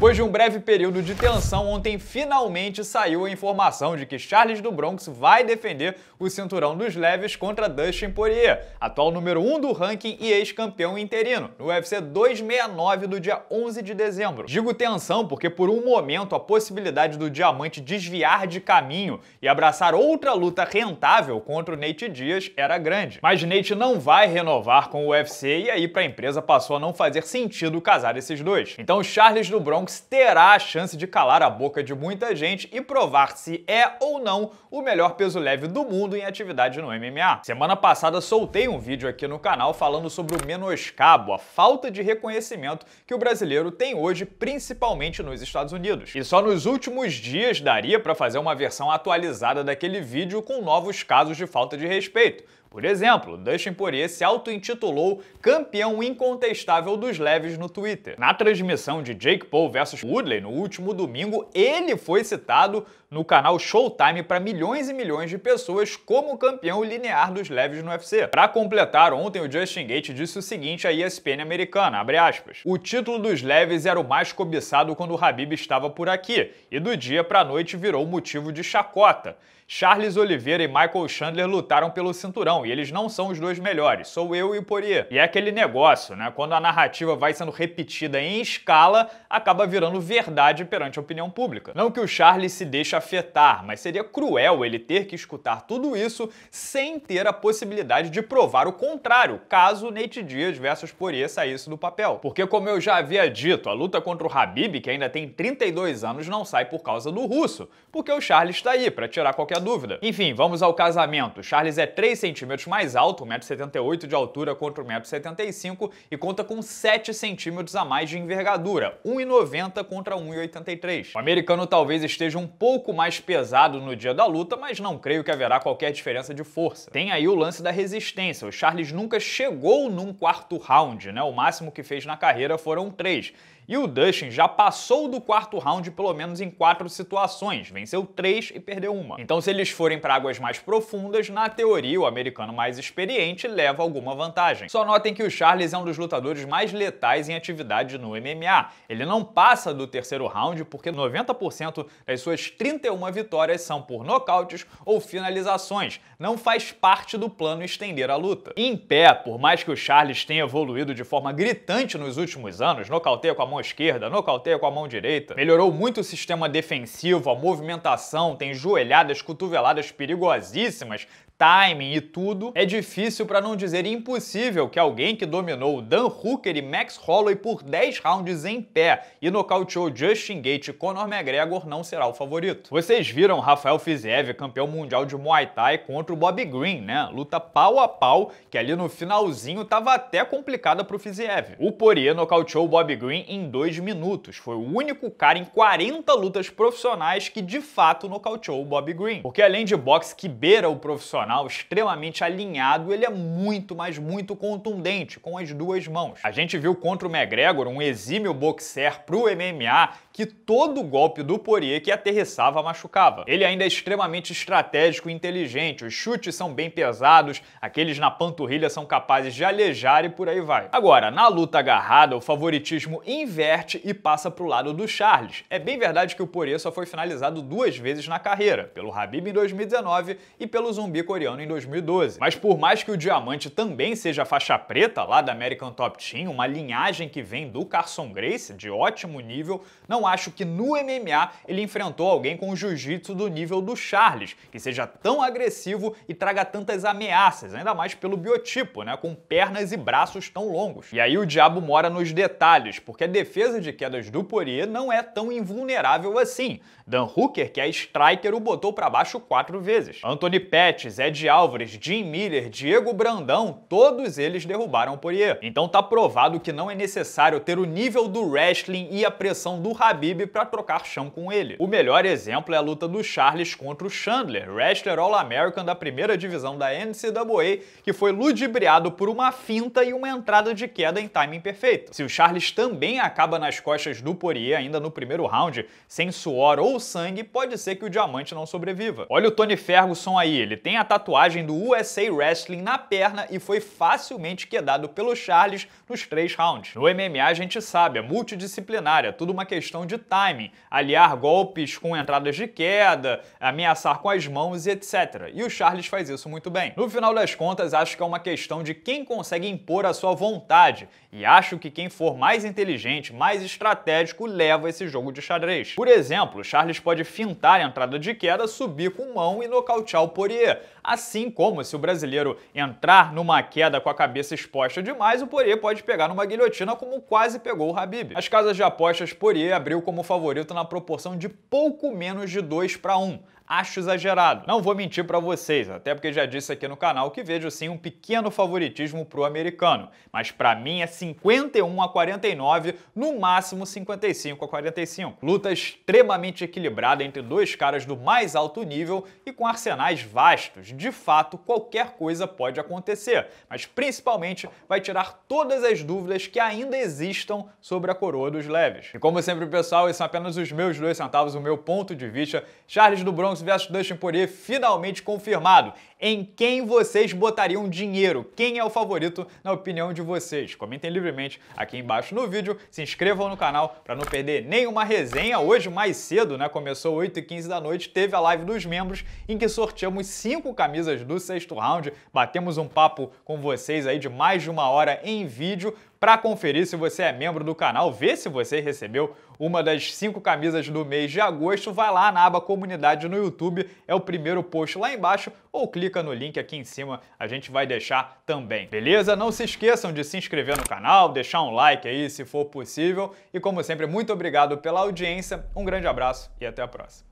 Depois de um breve período de tensão, ontem finalmente saiu a informação de que Charles do Bronx vai defender o cinturão dos leves contra Dustin Poirier, atual número 1 um do ranking e ex-campeão interino, no UFC 269 do dia 11 de dezembro. Digo tensão porque por um momento a possibilidade do diamante desviar de caminho e abraçar outra luta rentável contra o Nate Dias era grande. Mas Nate não vai renovar com o UFC e aí para a empresa passou a não fazer sentido casar esses dois. Então Charles do Bronx terá a chance de calar a boca de muita gente e provar se é ou não o melhor peso leve do mundo em atividade no MMA. Semana passada soltei um vídeo aqui no canal falando sobre o menoscabo, a falta de reconhecimento que o brasileiro tem hoje, principalmente nos Estados Unidos. E só nos últimos dias daria para fazer uma versão atualizada daquele vídeo com novos casos de falta de respeito por exemplo, Dustin Poirier se auto-intitulou campeão incontestável dos leves no Twitter. Na transmissão de Jake Paul versus Woodley no último domingo, ele foi citado no canal Showtime para milhões e milhões de pessoas como campeão linear dos leves no UFC. Para completar, ontem o Justin Gate disse o seguinte à ESPN americana, aspas, o título dos leves era o mais cobiçado quando o Habib estava por aqui, e do dia para a noite virou motivo de chacota. Charles Oliveira e Michael Chandler lutaram pelo cinturão, e eles não são os dois melhores, sou eu e o Poirier. E é aquele negócio, né? Quando a narrativa vai sendo repetida em escala, acaba virando verdade perante a opinião pública. Não que o Charles se deixe afetar, mas seria cruel ele ter que escutar tudo isso sem ter a possibilidade de provar o contrário, caso Nate Diaz versus Poirier saísse do papel. Porque como eu já havia dito, a luta contra o Habib, que ainda tem 32 anos, não sai por causa do russo, porque o Charles está aí para tirar qualquer dúvida. Enfim, vamos ao casamento. Charles é 3 centímetros mais alto, 1,78m de altura contra 1,75m e conta com 7 centímetros a mais de envergadura, 1,90 contra 1,83. O americano talvez esteja um pouco pouco mais pesado no dia da luta, mas não creio que haverá qualquer diferença de força. Tem aí o lance da resistência. O Charles nunca chegou num quarto round, né? O máximo que fez na carreira foram três. E o Dustin já passou do quarto round pelo menos em quatro situações, venceu três e perdeu uma. Então se eles forem para águas mais profundas, na teoria o americano mais experiente leva alguma vantagem. Só notem que o Charles é um dos lutadores mais letais em atividade no MMA. Ele não passa do terceiro round porque 90% das suas 31 vitórias são por nocautes ou finalizações. Não faz parte do plano estender a luta. Em pé, por mais que o Charles tenha evoluído de forma gritante nos últimos anos, nocauteia com a mão esquerda, nocauteia com a mão direita. Melhorou muito o sistema defensivo, a movimentação, tem joelhadas, cotoveladas perigosíssimas, timing e tudo, é difícil para não dizer impossível que alguém que dominou Dan Hooker e Max Holloway por 10 rounds em pé e nocauteou Justin Gate e Conor McGregor não será o favorito. Vocês viram Rafael Fiziev, campeão mundial de Muay Thai, contra o Bob Green, né? Luta pau a pau, que ali no finalzinho tava até complicada pro Fiziev. O Poirier nocauteou o Bob Green em 2 minutos. Foi o único cara em 40 lutas profissionais que de fato nocauteou o Bob Green. Porque além de boxe que beira o profissional, extremamente alinhado, ele é muito, mas muito contundente com as duas mãos. A gente viu contra o McGregor, um exímio boxer pro MMA, que todo golpe do Poirier que aterrissava machucava. Ele ainda é extremamente estratégico e inteligente, os chutes são bem pesados, aqueles na panturrilha são capazes de alejar e por aí vai. Agora, na luta agarrada, o favoritismo inverte e passa pro lado do Charles. É bem verdade que o Poirier só foi finalizado duas vezes na carreira, pelo Habib em 2019 e pelo zumbi coreano em 2012. Mas por mais que o diamante também seja faixa preta lá da American Top Team, uma linhagem que vem do Carson Grace, de ótimo nível, não há acho que no MMA ele enfrentou alguém com jiu-jitsu do nível do Charles, que seja tão agressivo e traga tantas ameaças, ainda mais pelo biotipo, né? Com pernas e braços tão longos. E aí o diabo mora nos detalhes, porque a defesa de quedas do Poirier não é tão invulnerável assim. Dan Hooker, que é striker, o botou para baixo quatro vezes. Anthony Pettis, Ed Álvares, Jim Miller, Diego Brandão, todos eles derrubaram o Poirier. Então tá provado que não é necessário ter o nível do wrestling e a pressão do Habib para trocar chão com ele. O melhor exemplo é a luta do Charles contra o Chandler, wrestler All-American da primeira divisão da NCAA, que foi ludibriado por uma finta e uma entrada de queda em timing perfeito. Se o Charles também acaba nas costas do Poirier ainda no primeiro round, sem suor ou sangue, pode ser que o diamante não sobreviva. Olha o Tony Ferguson aí, ele tem a tatuagem do USA Wrestling na perna e foi facilmente quedado pelo Charles nos três rounds. No MMA a gente sabe, é multidisciplinar, é tudo uma questão questão de timing, aliar golpes com entradas de queda, ameaçar com as mãos e etc. E o Charles faz isso muito bem. No final das contas, acho que é uma questão de quem consegue impor a sua vontade, e acho que quem for mais inteligente, mais estratégico, leva esse jogo de xadrez. Por exemplo, Charles pode fintar a entrada de queda, subir com mão e nocautear o Poirier, assim como se o brasileiro entrar numa queda com a cabeça exposta demais, o Poirier pode pegar numa guilhotina como quase pegou o Habib. As casas de apostas Poirier abriram abriu como favorito na proporção de pouco menos de 2 para 1 acho exagerado. Não vou mentir para vocês, até porque já disse aqui no canal que vejo sim um pequeno favoritismo pro americano, mas para mim é 51 a 49, no máximo 55 a 45. Luta extremamente equilibrada entre dois caras do mais alto nível e com arsenais vastos. De fato, qualquer coisa pode acontecer, mas principalmente vai tirar todas as dúvidas que ainda existam sobre a coroa dos leves. E como sempre, pessoal, esses são apenas os meus dois centavos, o meu ponto de vista. Charles do Bronx Chelsea versus Dustin Poirier finalmente confirmado em quem vocês botariam dinheiro. Quem é o favorito na opinião de vocês? Comentem livremente aqui embaixo no vídeo, se inscrevam no canal para não perder nenhuma resenha. Hoje, mais cedo, né? Começou 8h15 da noite, teve a live dos membros em que sorteamos cinco camisas do sexto round. Batemos um papo com vocês aí de mais de uma hora em vídeo para conferir se você é membro do canal, ver se você recebeu uma das cinco camisas do mês de agosto, vai lá na aba comunidade no YouTube, é o primeiro post lá embaixo ou clica clica no link aqui em cima, a gente vai deixar também, beleza? Não se esqueçam de se inscrever no canal, deixar um like aí se for possível e como sempre, muito obrigado pela audiência, um grande abraço e até a próxima.